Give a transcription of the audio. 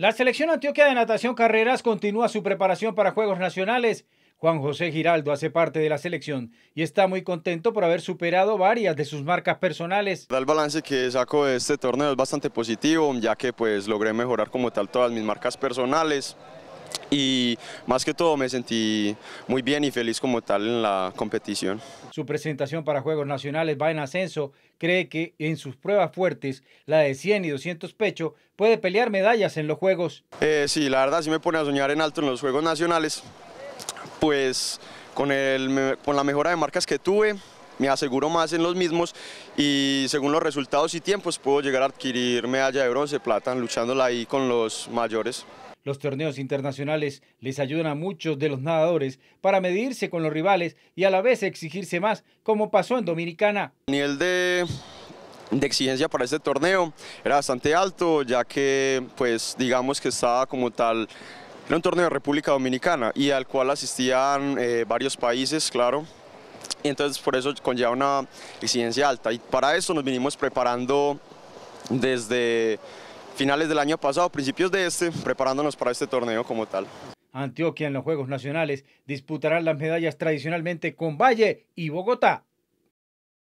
La selección Antioquia de Natación Carreras continúa su preparación para Juegos Nacionales. Juan José Giraldo hace parte de la selección y está muy contento por haber superado varias de sus marcas personales. El balance que saco de este torneo es bastante positivo, ya que pues logré mejorar como tal todas mis marcas personales y más que todo me sentí muy bien y feliz como tal en la competición. Su presentación para Juegos Nacionales va en ascenso. Cree que en sus pruebas fuertes, la de 100 y 200 pecho, puede pelear medallas en los Juegos. Eh, sí, la verdad sí me pone a soñar en alto en los Juegos Nacionales. Pues con, con la mejora de marcas que tuve, me aseguro más en los mismos y según los resultados y tiempos puedo llegar a adquirir medalla de bronce, plata, luchándola ahí con los mayores. Los torneos internacionales les ayudan a muchos de los nadadores para medirse con los rivales y a la vez exigirse más, como pasó en Dominicana. El nivel de, exigencia para este torneo era bastante alto, ya que pues digamos que estaba como tal era un torneo de República Dominicana y al cual asistían eh, varios países, claro, y entonces por eso conlleva una exigencia alta y para eso nos vinimos preparando desde finales del año pasado, principios de este, preparándonos para este torneo como tal. Antioquia en los Juegos Nacionales disputará las medallas tradicionalmente con Valle y Bogotá.